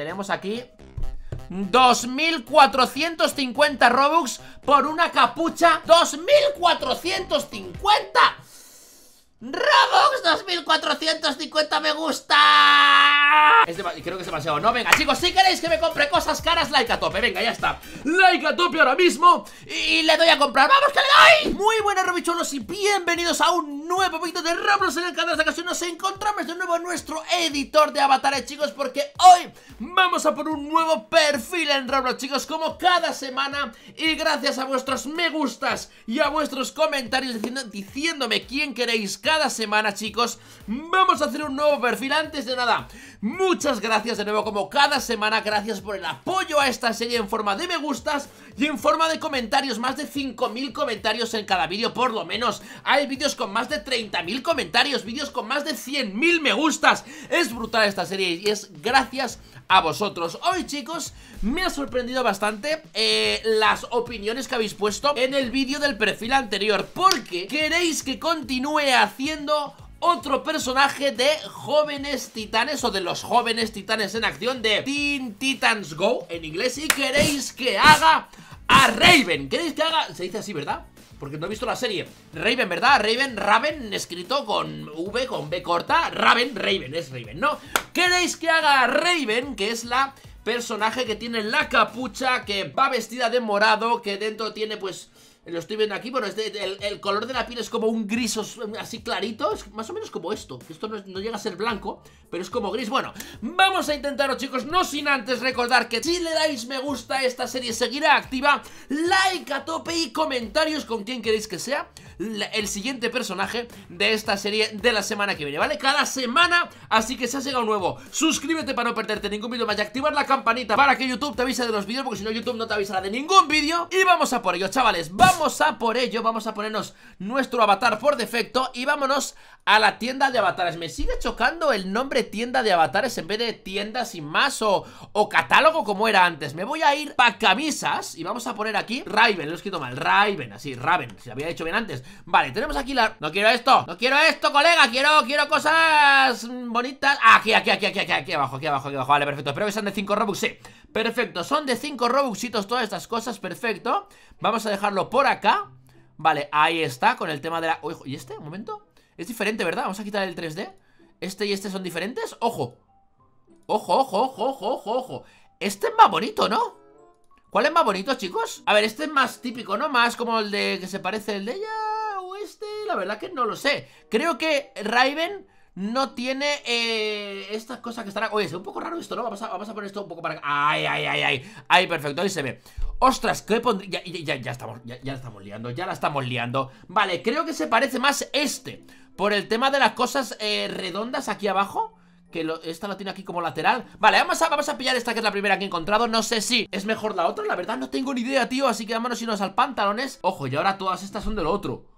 Tenemos aquí 2.450 Robux por una capucha 2.450 Roblox 2450 me gusta Y Creo que es demasiado, ¿no? Venga, chicos, si queréis que me compre cosas caras, like a tope Venga, ya está Like a tope ahora mismo Y, le doy a comprar ¡Vamos, que le doy! Muy buenas, Robicholos, y bienvenidos a un nuevo vídeo de Roblox en el canal de esta ocasión Nos encontramos de nuevo en nuestro editor de avatares, eh, chicos Porque hoy vamos a por un nuevo perfil en Roblox, chicos Como cada semana Y gracias a vuestros me gustas y a vuestros comentarios Diciéndome quién queréis cada semana, chicos Vamos a hacer un nuevo perfil Antes de nada, Muchas gracias de nuevo como cada semana, gracias por el apoyo a esta serie en forma de me gustas y en forma de comentarios, más de 5.000 comentarios en cada vídeo por lo menos. Hay vídeos con más de 30.000 comentarios, vídeos con más de 100.000 me gustas. Es brutal esta serie y es gracias a vosotros. Hoy chicos, me ha sorprendido bastante eh, las opiniones que habéis puesto en el vídeo del perfil anterior porque queréis que continúe haciendo otro personaje de Jóvenes Titanes o de los Jóvenes Titanes en acción de Teen Titans Go en inglés y queréis que haga a Raven. ¿Queréis que haga? Se dice así, ¿verdad? Porque no he visto la serie. Raven, ¿verdad? Raven, Raven, escrito con V, con B corta. Raven, Raven, es Raven, ¿no? ¿Queréis que haga a Raven, que es la personaje que tiene la capucha, que va vestida de morado, que dentro tiene pues lo estoy viendo aquí, bueno, el, color de la piel es como un gris así clarito Es más o menos como esto, esto no, llega a ser blanco, pero es como gris Bueno, vamos a intentarlo chicos, no sin antes recordar que si le dais me gusta a esta serie seguirá activa Like a tope y comentarios con quién queréis que sea el siguiente personaje de esta serie de la semana que viene, ¿vale? Cada semana, así que si has llegado nuevo, suscríbete para no perderte ningún vídeo más y activar la campanita para que YouTube te avise de los vídeos, porque si no YouTube no te avisará de ningún vídeo Y vamos a por ello, chavales, vamos Vamos a por ello, vamos a ponernos nuestro avatar por defecto y vámonos a la tienda de avatares Me sigue chocando el nombre tienda de avatares en vez de tienda sin más o, catálogo como era antes Me voy a ir para camisas y vamos a poner aquí Raven, lo he escrito mal, Raven, así, Raven, si había dicho bien antes Vale, tenemos aquí la... No quiero esto, no quiero esto, colega, quiero, quiero cosas bonitas Aquí, aquí, aquí, aquí, aquí, aquí abajo, aquí abajo, aquí abajo, vale, perfecto Espero que sean de 5 Robux, sí Perfecto, son de 5 robuxitos todas estas cosas, perfecto Vamos a dejarlo por acá Vale, ahí está, con el tema de la... Ojo, ¿y este? Un momento Es diferente, ¿verdad? Vamos a quitar el 3D ¿Este y este son diferentes? ¡Ojo! ¡Ojo, ojo, ojo, ojo, ojo! Este es más bonito, ¿no? ¿Cuál es más bonito, chicos? A ver, este es más típico, ¿no? Más como el de que se parece el de ella o este, la verdad que no lo sé Creo que Raven no tiene eh, estas cosas que están... Oye, es un poco raro esto, ¿no? Vamos a, poner esto un poco para... ¡Ay, ay, ay, ay! ¡Ay, perfecto! Ahí se ve. ¡Ostras! ¿Qué pondría? Ya, ya, estamos, ya, la estamos liando, ya la estamos liando. Vale, creo que se parece más este. Por el tema de las cosas eh, redondas aquí abajo que esta la tiene aquí como lateral Vale, vamos a, vamos a pillar esta que es la primera que he encontrado No sé si es mejor la otra, la verdad no tengo ni idea, tío Así que vámonos y nos al pantalones Ojo, y ahora todas estas son del otro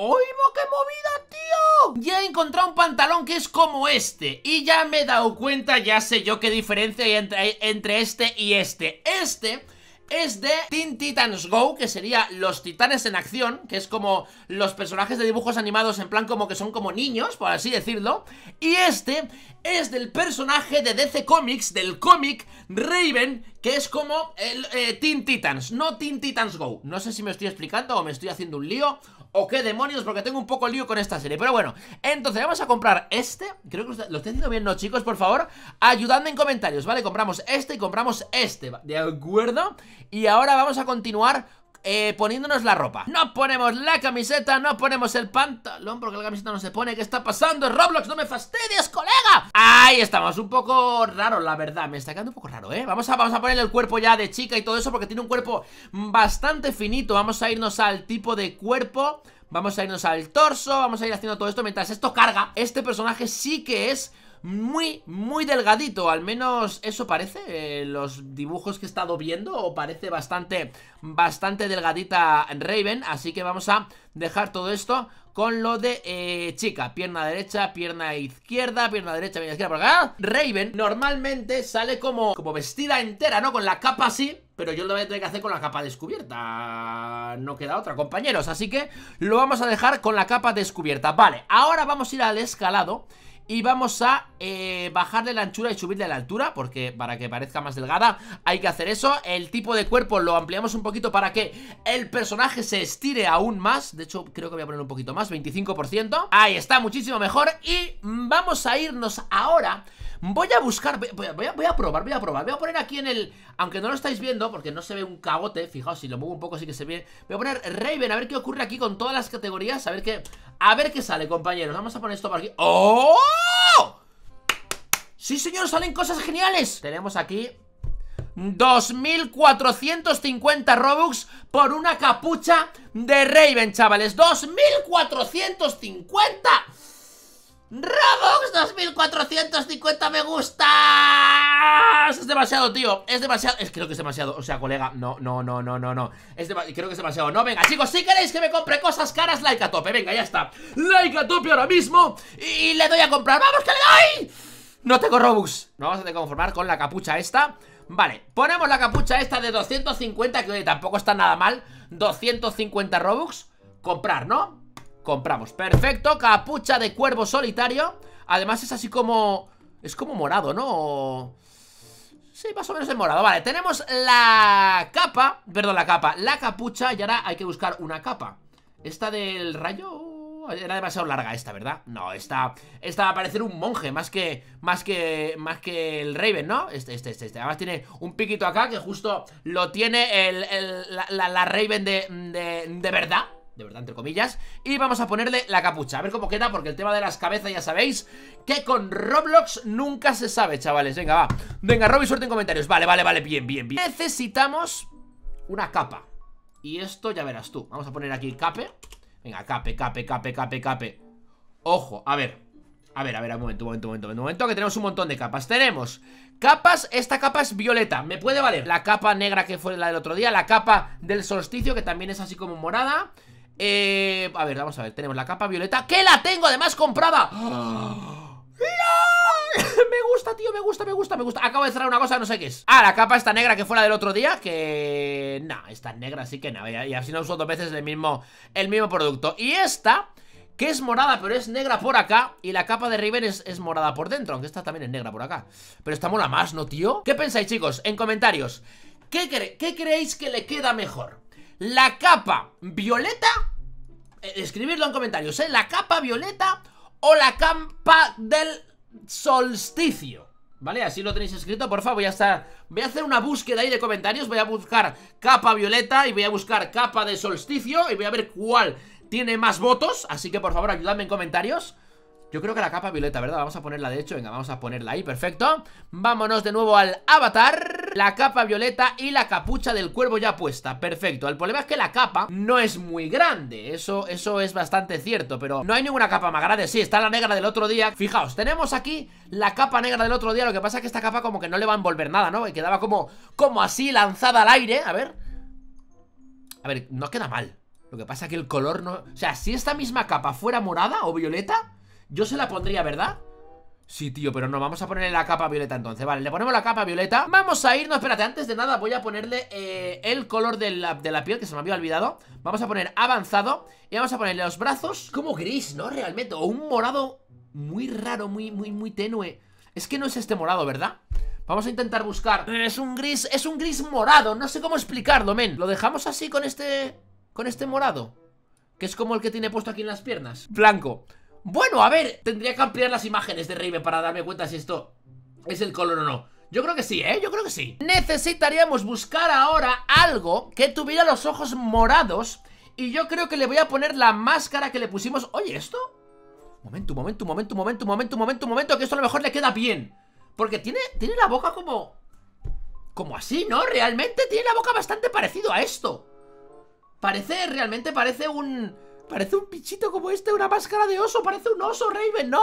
¡Oh, qué movida, tío! Ya he encontrado un pantalón que es como este Y ya me he dado cuenta, ya sé yo qué diferencia hay entre, entre este y este Este es de Teen Titans Go, que sería Los Titanes en Acción, que es como los personajes de dibujos animados en plan como que son como niños, por así decirlo. Y este es del personaje de DC Comics, del cómic Raven, que es como el, eh, Teen Titans, no Teen Titans Go. No sé si me estoy explicando o me estoy haciendo un lío ¿O qué demonios? Porque tengo un poco lío con esta serie Pero bueno, entonces vamos a comprar este Creo que lo estoy haciendo bien, ¿no, chicos? Por favor, ayudadme en comentarios, ¿vale? Compramos este y compramos este, ¿de acuerdo? Y ahora vamos a continuar eh, poniéndonos la ropa No ponemos la camiseta, no ponemos el pantalón Porque la camiseta no se pone ¿Qué está pasando? Roblox, no me fastidies, colega Ahí estamos, un poco raro, la verdad Me está quedando un poco raro, ¿eh? Vamos a, vamos a ponerle el cuerpo ya de chica y todo eso Porque tiene un cuerpo bastante finito Vamos a irnos al tipo de cuerpo Vamos a irnos al torso Vamos a ir haciendo todo esto Mientras esto carga Este personaje sí que es muy, muy delgadito. Al menos eso parece. Eh, los dibujos que he estado viendo O parece bastante, bastante delgadita Raven. Así que vamos a dejar todo esto con lo de eh, chica, pierna derecha, pierna izquierda, pierna derecha, pierna izquierda, porque ah, Raven normalmente sale como, como vestida entera, ¿no? Con la capa así, pero yo lo voy a tener que hacer con la capa descubierta, no queda otra, compañeros, así que lo vamos a dejar con la capa descubierta. Vale, ahora vamos a ir al escalado y vamos a eh, bajarle la anchura y subirle la altura Porque para que parezca más delgada hay que hacer eso El tipo de cuerpo lo ampliamos un poquito para que el personaje se estire aún más De hecho creo que voy a poner un poquito más, 25% Ahí está, muchísimo mejor Y vamos a irnos ahora... Voy a buscar, voy, a, probar, voy a probar Voy a poner aquí en el, aunque no lo estáis viendo Porque no se ve un cagote, fijaos, si lo muevo un poco sí que se ve Voy a poner Raven, a ver qué ocurre aquí Con todas las categorías, a ver qué A ver qué sale, compañeros, vamos a poner esto por aquí ¡Oh! Sí, señor, salen cosas geniales Tenemos aquí 2.450 Robux por una capucha de Raven, chavales 2.450 Robux 2450 me gusta Es demasiado, tío Es demasiado, es creo que es demasiado O sea, colega, no, no, no, no, no, no es Creo que es demasiado, no, venga, chicos, si queréis que me compre cosas caras Like a tope, venga, ya está Like a tope ahora mismo Y, le doy a comprar, vamos que le doy No tengo Robux, No vamos a conformar con la capucha esta Vale, ponemos la capucha esta de 250 Que tampoco está nada mal 250 Robux Comprar, ¿no? Compramos, perfecto, capucha de cuervo solitario Además es así como... Es como morado, ¿no? Sí, más o menos de morado Vale, tenemos la capa Perdón, la capa, la capucha Y ahora hay que buscar una capa Esta del rayo... Era demasiado larga esta, ¿verdad? No, esta, esta va a parecer un monje Más que, más que, más que el Raven, ¿no? Este, este, este, este. Además tiene un piquito acá que justo lo tiene el, la, la, Raven de, de verdad de verdad entre comillas Y vamos a ponerle la capucha, a ver cómo queda Porque el tema de las cabezas ya sabéis Que con Roblox nunca se sabe, chavales Venga, va, venga, Robby, suerte en comentarios Vale, vale, vale, bien, bien, bien Necesitamos una capa Y esto ya verás tú, vamos a poner aquí cape Venga, cape, cape, cape, cape, cape Ojo, a ver a ver, a ver, un momento, un momento, un momento, un momento Que tenemos un montón de capas, tenemos Capas, esta capa es violeta, me puede valer La capa negra que fue la del otro día La capa del solsticio que también es así como morada eh, a ver, vamos a ver, tenemos la capa violeta ¡Que la tengo además comprada! me gusta, tío, me gusta, me gusta, me gusta Acabo de cerrar una cosa, no sé qué es Ah, la capa está negra que fuera del otro día Que... Nah, está negra, así que nada eh, Y así no uso dos veces el mismo, el mismo producto Y esta que es morada pero es negra por acá y la capa de Riven es, morada por dentro, aunque esta también es negra por acá. Pero esta mola más, ¿no, tío? ¿Qué pensáis, chicos? En comentarios, ¿qué creéis que le queda mejor? la capa violeta, eh, escribirlo en comentarios, ¿eh? La capa violeta o la capa del solsticio. ¿Vale? Así lo tenéis escrito, por favor, voy a Voy a hacer una búsqueda ahí de comentarios, voy a buscar capa violeta y voy a buscar capa de solsticio y voy a ver cuál tiene más votos, así que por favor ayúdame en comentarios. Yo creo que la capa violeta, ¿verdad? Vamos a ponerla, de hecho, venga, vamos a ponerla ahí, perfecto Vámonos de nuevo al avatar La capa violeta y la capucha del cuervo ya puesta, perfecto El problema es que la capa no es muy grande Eso, eso es bastante cierto, pero no hay ninguna capa más grande Sí, está la negra del otro día Fijaos, tenemos aquí la capa negra del otro día Lo que pasa es que esta capa como que no le va a envolver nada, ¿no? Y quedaba como, como así, lanzada al aire, a ver A ver, no queda mal lo que pasa es que el color no... O sea, si esta misma capa fuera morada o violeta yo se la pondría, ¿verdad? Sí, tío, pero no, vamos a ponerle la capa violeta entonces Vale, le ponemos la capa violeta Vamos a irnos, espérate, antes de nada voy a ponerle eh, el color de la, de la, piel Que se me había olvidado Vamos a poner avanzado Y vamos a ponerle los brazos como gris, ¿no? Realmente, o un morado muy raro, muy, muy, muy tenue Es que no es este morado, ¿verdad? Vamos a intentar buscar Es un gris, es un gris morado No sé cómo explicarlo, men Lo dejamos así con este... Con este morado Que es como el que tiene puesto aquí en las piernas Blanco bueno, a ver, tendría que ampliar las imágenes de Raven para darme cuenta si esto es el color o no yo creo que sí, ¿eh? Yo creo que sí Necesitaríamos buscar ahora algo que tuviera los ojos morados Y yo creo que le voy a poner la máscara que le pusimos Oye, ¿esto? Momento, momento, momento, momento, momento, momento, momento Que esto a lo mejor le queda bien Porque tiene, tiene la boca como... Como así, ¿no? Realmente tiene la boca bastante parecido a esto Parece, realmente parece un... Parece un pichito como este, una máscara de oso Parece un oso, Raven, ¿no?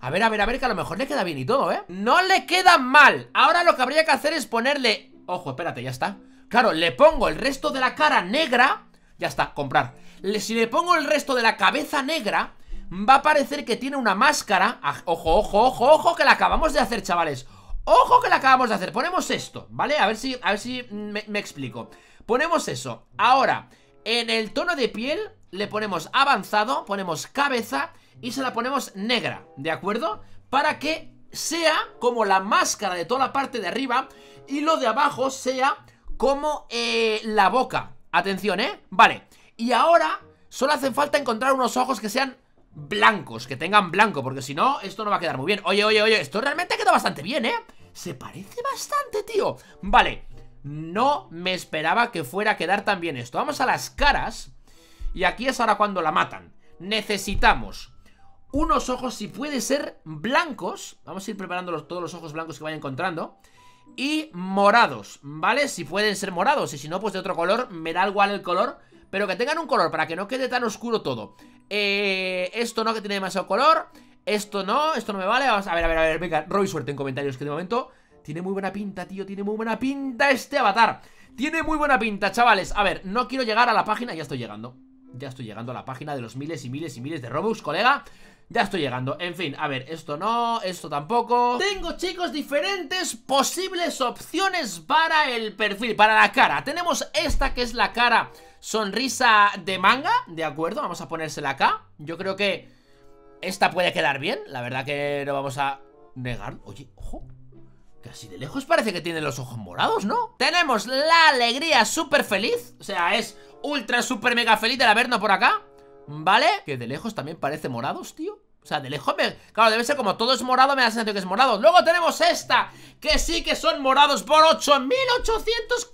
A ver, a ver, a ver, que a lo mejor le queda bien y todo, ¿eh? No le queda mal Ahora lo que habría que hacer es ponerle... Ojo, espérate, ya está Claro, le pongo el resto de la cara negra Ya está, comprar Si le pongo el resto de la cabeza negra Va a parecer que tiene una máscara ah, Ojo, ojo, ojo, ojo Que la acabamos de hacer, chavales Ojo que la acabamos de hacer, ponemos esto, ¿vale? A ver si, a ver si me explico Ponemos eso, ahora, en el tono de piel le ponemos avanzado, ponemos cabeza y se la ponemos negra, ¿de acuerdo? Para que sea como la máscara de toda la parte de arriba y lo de abajo sea como eh, la boca. Atención, ¿eh? Vale. Y ahora solo hace falta encontrar unos ojos que sean blancos, que tengan blanco, porque si no, esto no va a quedar muy bien. Oye, oye, oye, esto realmente ha quedado bastante bien, ¿eh? Se parece bastante, tío. Vale. No me esperaba que fuera a quedar tan bien esto. Vamos a las caras. Y aquí es ahora cuando la matan. Necesitamos unos ojos, si puede ser, blancos. Vamos a ir preparando todos los ojos blancos que vaya encontrando. Y morados, ¿vale? Si pueden ser morados. Y si no, pues de otro color. Me da igual el color. Pero que tengan un color para que no quede tan oscuro todo. Eh, esto no, que tiene demasiado color. Esto no, esto no me vale. a ver, a ver, a ver. Venga, Roy, suerte en comentarios que de momento... Tiene muy buena pinta, tío, tiene muy buena pinta este avatar Tiene muy buena pinta, chavales A ver, no quiero llegar a la página, ya estoy llegando ya estoy llegando a la página de los miles y miles y miles de Robux, colega ya estoy llegando, en fin, a ver, esto no, esto tampoco Tengo, chicos, diferentes posibles opciones para el perfil, para la cara Tenemos esta que es la cara sonrisa de manga, ¿de acuerdo? Vamos a ponérsela acá Yo creo que esta puede quedar bien, la verdad que no vamos a negar Oye, ojo, Casi de lejos parece que tiene los ojos morados, ¿no? Tenemos la alegría súper feliz O sea, es ultra super mega feliz de la por acá ¿Vale? Que de lejos también parece morados, tío o sea, de lejos me... Claro, debe ser como todo es morado, me da la que es morado Luego tenemos esta, que sí que son morados por 8.849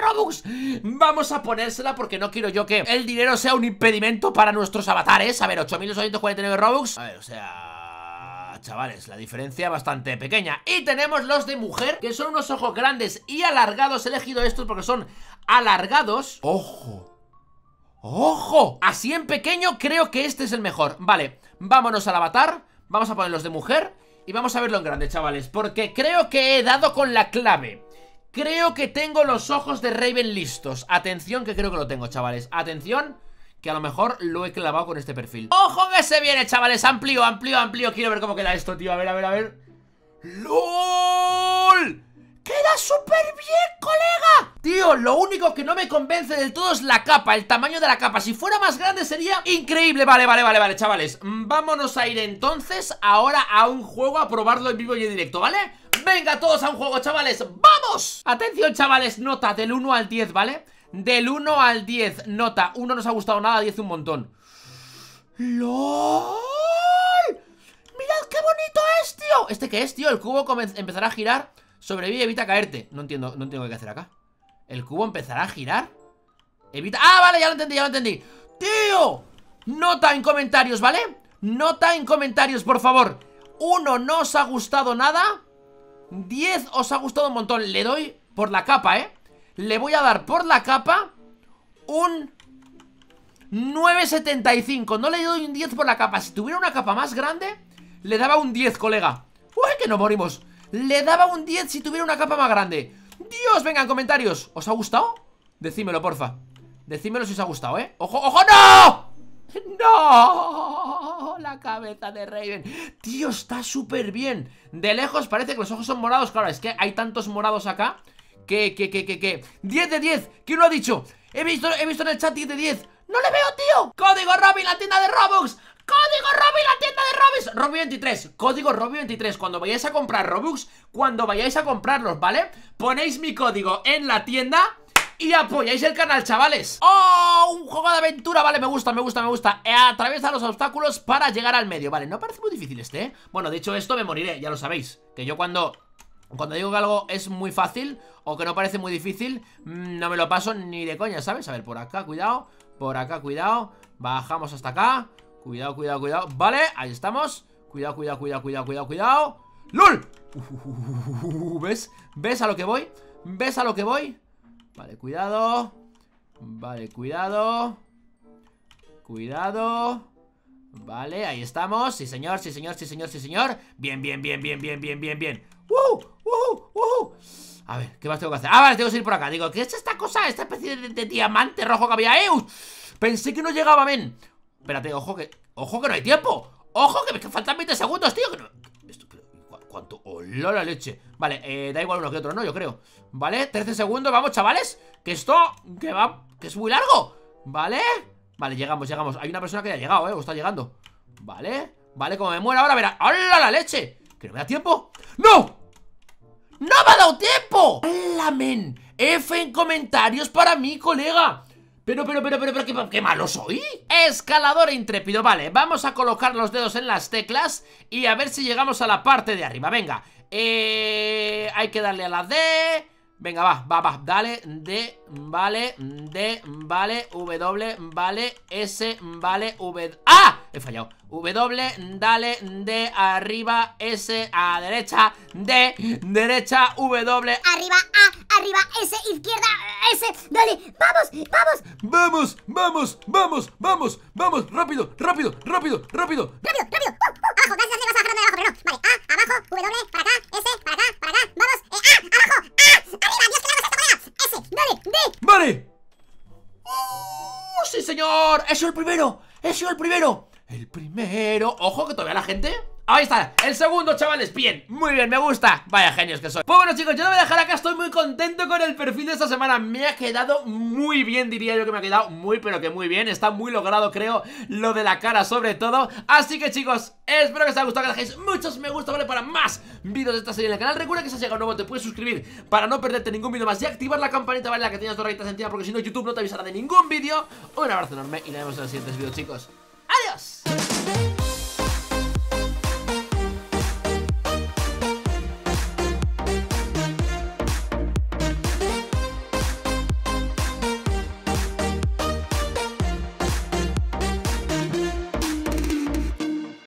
Robux Vamos a ponérsela porque no quiero yo que el dinero sea un impedimento para nuestros avatares A ver, 8.849 Robux A ver, o sea chavales, la diferencia bastante pequeña Y tenemos los de mujer, que son unos ojos grandes y alargados He elegido estos porque son alargados. ¡Ojo! ¡Ojo! Así en pequeño creo que este es el mejor. Vale, vámonos al avatar, vamos a ponerlos de mujer y vamos a verlo en grande, chavales, porque creo que he dado con la clave. Creo que tengo los ojos de Raven listos. Atención que creo que lo tengo, chavales. Atención que a lo mejor lo he clavado con este perfil. ¡Ojo que se viene, chavales! Amplio, amplio, amplio. Quiero ver cómo queda esto, tío. A ver, a ver, a ver. ¡LOL! ¡Queda súper bien, colega! Tío, lo único que no me convence del todo es la capa, el tamaño de la capa Si fuera más grande sería increíble Vale, vale, vale, vale, chavales mm, Vámonos a ir entonces ahora a un juego a probarlo en vivo y en directo, ¿vale? Venga todos a un juego, chavales, ¡vamos! Atención, chavales, nota del 1 al 10, ¿vale? Del 1 al 10, nota 1 nos ha gustado nada, 10 un montón ¡LOL! ¡Mirad qué bonito es, tío! ¿Este qué es, tío? El cubo empezará a girar Sobrevive, evita caerte. No entiendo, no tengo que hacer acá. ¿El cubo empezará a girar? Evita... ¡Ah, vale! Ya lo entendí, ya lo entendí. ¡Tío! Nota en comentarios, ¿vale? Nota en comentarios, por favor. Uno, no os ha gustado nada. Diez, os ha gustado un montón Le doy por la capa, ¿eh? Le voy a dar por la capa Un 9.75 No le doy un 10 por la capa Si tuviera una capa más grande Le daba un 10, colega Uy, que no morimos le daba un 10 si tuviera una capa más grande Dios, Venga, en comentarios ¿Os ha gustado? Decímelo, porfa Decímelo si os ha gustado, ¿eh? ¡Ojo, ojo! ¡No! ¡No! La cabeza de Raven Tío, está súper bien De lejos parece que los ojos son morados Claro, es que hay tantos morados acá Que, que, que, que, que 10 de 10 ¿Quién lo ha dicho? He visto, he visto en el chat 10 de 10 ¡No le veo, tío! ¡Código Robin, la tienda de Robux! ¡Código Robby, la tienda de Robis! Robby 23, código Robby 23 Cuando vayáis a comprar Robux, cuando vayáis a comprarlos, ¿vale? Ponéis mi código en la tienda y apoyáis el canal, chavales ¡Oh! Un juego de aventura, vale, me gusta, me gusta, me gusta eh, Atraviesa los obstáculos para llegar al medio Vale, no parece muy difícil este, ¿eh? Bueno, dicho esto, me moriré, ya lo sabéis Que yo cuando... Cuando digo que algo es muy fácil o que no parece muy difícil, mm, no me lo paso ni de coña, ¿sabes? A ver, por acá, cuidado, por acá, cuidado Bajamos hasta acá Cuidado, cuidado, cuidado Vale, ahí estamos Cuidado, cuidado, cuidado, cuidado, cuidado, cuidado ¡LOL! ¿Ves? ¿Ves a lo que voy? ¿Ves a lo que voy? Vale, cuidado Vale, cuidado Cuidado Vale, ahí estamos Sí señor, sí señor, sí señor, sí señor Bien, bien, bien, bien, bien, bien, bien, bien ¡Uh! ¡Uh! ¡Uh! A ver, ¿qué más tengo que hacer? Ah, vale, tengo que ir por acá Digo, ¿qué es esta cosa? Esta especie de, diamante rojo que había ¡Eh! Pensé que no llegaba, men Espérate, ojo que... ¡Ojo que no hay tiempo! ¡Ojo que me faltan 20 segundos, tío! ¿Cuánto? ¡Hola la leche! Vale, eh, da igual uno que otro, ¿no? Yo creo Vale, 13 segundos, vamos, chavales Que esto... Que va... Que es muy largo Vale Vale, llegamos, llegamos Hay una persona que ya ha llegado, ¿eh? O está llegando Vale Vale, como me muero ahora, verá ¡Hola la leche! ¿Que no me da tiempo? ¡No! ¡No me ha dado tiempo! ¡Hola, men! F en comentarios para mí, colega pero, pero, pero, pero, pero, ¿qué, malo soy Escalador e intrépido, vale Vamos a colocar los dedos en las teclas Y a ver si llegamos a la parte de arriba Venga, eh, hay que darle a la D Venga, va, va, va, dale, D, vale, D, vale, W, vale, S, vale, V, ¡Ah! he fallado W, dale, D, arriba, S, a derecha, D, derecha, W Arriba, A, arriba, S, izquierda, S, dale, vamos, vamos Vamos, vamos, vamos, vamos, vamos, rápido, rápido, rápido, rápido Rápido, rápido, uh, uh, abajo, dale, vas agarrando de abajo, pero no Vale, A, abajo, W, para acá, S, para acá, para acá, vamos, eh, A, abajo, A, arriba, Dios, que vas a esto, S, dale, D Vale ¡Oh, sí señor! ¡Eso es el primero! ¡Eso es el primero! El primero. Ojo que todavía la gente. Ahí está, el segundo, chavales, bien, muy bien, me gusta Vaya genios que soy Pues bueno chicos, yo no voy a dejar acá, estoy muy contento con el perfil de esta semana Me ha quedado muy bien, diría yo que me ha quedado muy pero que muy bien Está muy logrado, creo, lo de la cara sobre todo Así que chicos, espero que os haya gustado, que dejéis muchos me gusta, ¿vale? Para más vídeos de esta serie en el canal Recuerda que si has llegado nuevo te puedes suscribir para no perderte ningún vídeo más Y activar la campanita, ¿vale? La que tengas dos rayitas encima porque si no YouTube no te avisará de ningún vídeo Un abrazo enorme y nos vemos en los siguientes vídeos chicos ¡Adiós!